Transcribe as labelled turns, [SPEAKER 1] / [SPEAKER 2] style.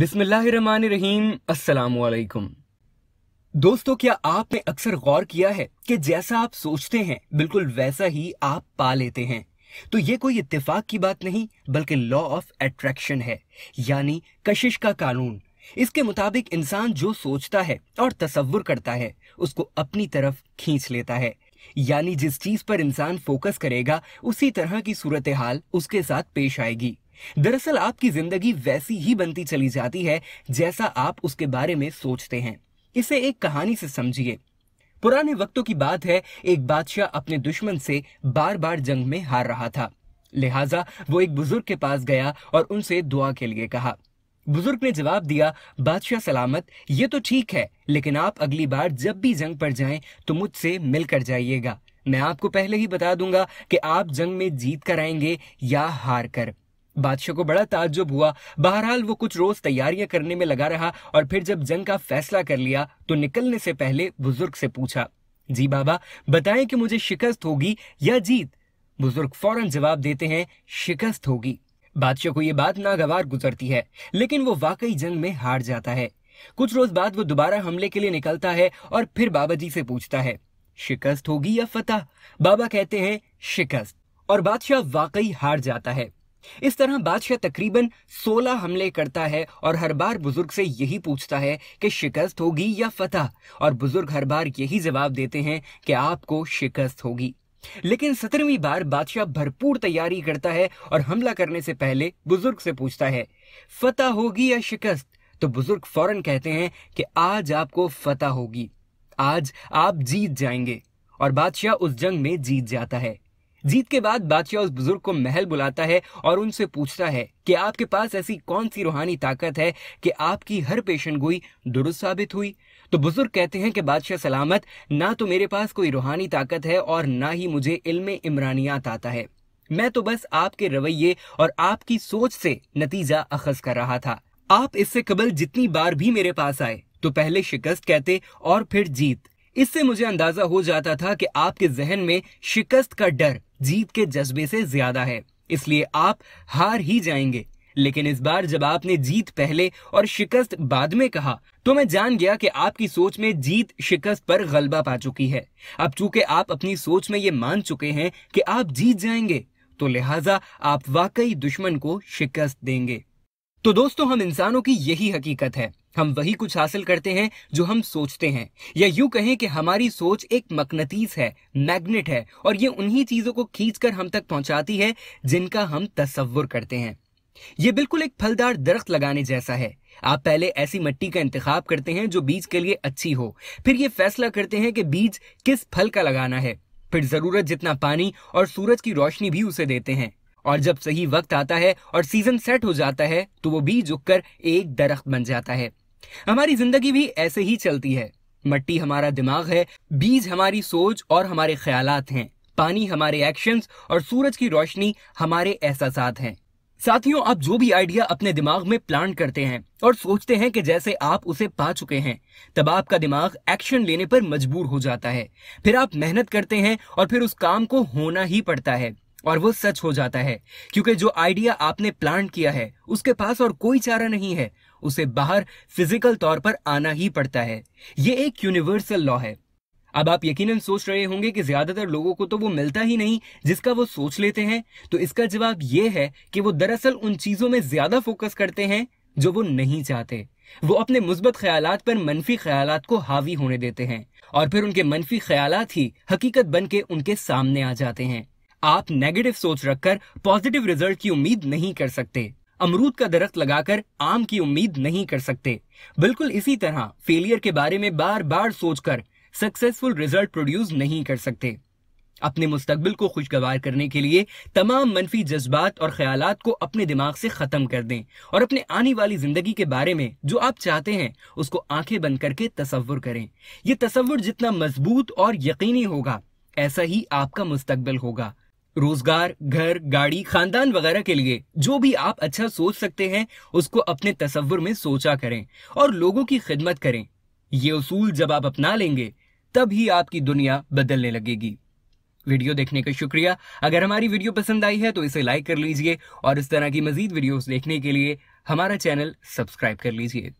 [SPEAKER 1] बिस्मिल्लाहिर्रहमानिर्रहीम अस्सलाम दोस्तों क्या आपने अक्सर गौर किया है कि जैसा आप सोचते हैं बिल्कुल वैसा ही आप पा लेते हैं तो ये कोई इत्तेफाक की बात नहीं बल्कि लॉ ऑफ अट्रैक्शन है यानी कशिश का कानून इसके मुताबिक इंसान जो सोचता है और तस्वुर करता है उसको अपनी तरफ खींच लेता है यानी जिस चीज पर इंसान फोकस करेगा उसी तरह की सूरत हाल उसके साथ पेश आएगी दरअसल आपकी जिंदगी वैसी ही बनती चली जाती है जैसा आप उसके बारे में सोचते हैं इसे एक कहानी से समझिए पुराने वक्तों की बात है एक बादशाह अपने दुश्मन से बार बार जंग में हार रहा था लिहाजा वो एक बुजुर्ग के पास गया और उनसे दुआ के लिए कहा बुजुर्ग ने जवाब दिया बादशाह सलामत ये तो ठीक है लेकिन आप अगली बार जब भी जंग पर जाएं तो मुझसे मिलकर जाइएगा मैं आपको पहले ही बता दूंगा कि आप जंग में जीत कर आएंगे या हार कर बादशाह को बड़ा ताज्जुब हुआ बहरहाल वो कुछ रोज तैयारियां करने में लगा रहा और फिर जब जंग का फैसला कर लिया तो निकलने से पहले बुजुर्ग से पूछा जी बाबा बताएं कि मुझे शिकस्त होगी या जीत बुजुर्ग फौरन जवाब देते हैं शिकस्त होगी बादशाह को ये बात नागवार गुजरती है लेकिन वो वाकई जंग में हार जाता है कुछ रोज बाद वो दोबारा हमले के लिए निकलता है और फिर बाबा जी से पूछता है शिकस्त होगी या फतह बाबा कहते हैं शिकस्त और बादशाह वाकई हार जाता है इस तरह बादशाह तकरीबन 16 हमले करता है और हर बार बुजुर्ग से यही पूछता है कि शिकस्त होगी या फतह और बुजुर्ग हर बार यही जवाब देते हैं कि आपको शिकस्त होगी लेकिन सत्रहवीं बार बादशाह भरपूर तैयारी करता है और हमला करने से पहले बुजुर्ग से पूछता है फतह होगी या शिकस्त तो बुजुर्ग फौरन कहते हैं कि आज आपको फतह होगी आज आप जीत जाएंगे और बादशाह उस जंग में जीत जाता है जीत के बाद बादशाह उस बुजुर्ग को महल बुलाता है और उनसे पूछता है कि आपके पास ऐसी कौन सी रूहानी ताकत है कि आपकी हर पेशन गोई दुरुस्त साबित हुई तो बुजुर्ग कहते हैं कि बादशाह सलामत ना तो मेरे पास कोई रूहानी ताकत है और ना ही मुझे इल्म इमरानियात आता है मैं तो बस आपके रवैये और आपकी सोच से नतीजा अखज कर रहा था आप इससे कबल जितनी बार भी मेरे पास आए तो पहले शिकस्त कहते और फिर जीत इससे मुझे अंदाजा हो जाता था कि आपके जहन में शिकस्त का डर जीत के जज्बे से ज्यादा है इसलिए आप हार ही जाएंगे लेकिन इस बार जब आपने जीत पहले और शिकस्त बाद में कहा तो मैं जान गया कि आपकी सोच में जीत शिकस्त पर गलबा पा चुकी है अब चूंकि आप अपनी सोच में ये मान चुके हैं कि आप जीत जाएंगे तो लिहाजा आप वाकई दुश्मन को शिकस्त देंगे तो दोस्तों हम इंसानों की यही हकीकत है हम वही कुछ हासिल करते हैं जो हम सोचते हैं या यूं कहें कि हमारी सोच एक मकनतीस है मैग्नेट है और ये उन्हीं चीज़ों को खींचकर हम तक पहुंचाती है जिनका हम तस्वुर करते हैं ये बिल्कुल एक फलदार दरख्त लगाने जैसा है आप पहले ऐसी मिट्टी का इंतखाब करते हैं जो बीज के लिए अच्छी हो फिर ये फैसला करते हैं कि बीज किस फल का लगाना है फिर जरूरत जितना पानी और सूरज की रोशनी भी उसे देते हैं और जब सही वक्त आता है और सीजन सेट हो जाता है तो वो बीज उगकर एक दरख्त बन जाता है हमारी जिंदगी भी ऐसे ही चलती है मट्टी हमारा दिमाग है बीज हमारी सोच और हमारे ख्यालात हैं पानी हमारे एक्शंस और सूरज की रोशनी हमारे एहसास हैं साथियों आप जो भी आइडिया अपने दिमाग में प्लान करते हैं और सोचते हैं कि जैसे आप उसे पा चुके हैं तब आपका दिमाग एक्शन लेने पर मजबूर हो जाता है फिर आप मेहनत करते हैं और फिर उस काम को होना ही पड़ता है और वो सच हो जाता है क्योंकि जो आइडिया आपने प्लान किया है उसके पास और कोई चारा नहीं है उसे बाहर फिजिकल तौर पर आना ही पड़ता है ये एक यूनिवर्सल लॉ है अब आप यकीनन सोच रहे होंगे कि ज्यादातर लोगों को तो वो मिलता ही नहीं जिसका वो सोच लेते हैं तो इसका जवाब ये है कि वो दरअसल उन चीजों में ज्यादा फोकस करते हैं जो वो नहीं चाहते वो अपने मुस्बत ख्याल पर मनफी ख्याल को हावी होने देते हैं और फिर उनके मनफी ख्याल ही हकीकत बन के उनके सामने आ जाते हैं आप नेगेटिव सोच रखकर पॉजिटिव रिजल्ट की उम्मीद नहीं कर सकते अमरूद का दरख्त लगाकर आम की उम्मीद नहीं कर सकते बिल्कुल इसी तरह फेलियर के बारे में बार बार सोचकर सक्सेसफुल रिजल्ट प्रोड्यूस नहीं कर सकते अपने मुस्तकबिल को खुशगवार करने के लिए तमाम मनफी जज्बात और ख्याल को अपने दिमाग से ख़त्म कर दें और अपने आने वाली ज़िंदगी के बारे में जो आप चाहते हैं उसको आंखें बंद करके तस्वुर करें ये तस्वुर जितना मजबूत और यकीनी होगा ऐसा ही आपका मुस्तकबिल होगा रोजगार घर गाड़ी खानदान वगैरह के लिए जो भी आप अच्छा सोच सकते हैं उसको अपने तस्वुर में सोचा करें और लोगों की खिदमत करें ये उसूल जब आप अपना लेंगे तब ही आपकी दुनिया बदलने लगेगी वीडियो देखने का शुक्रिया अगर हमारी वीडियो पसंद आई है तो इसे लाइक कर लीजिए और इस तरह की मजीद वीडियोस देखने के लिए हमारा चैनल सब्सक्राइब कर लीजिए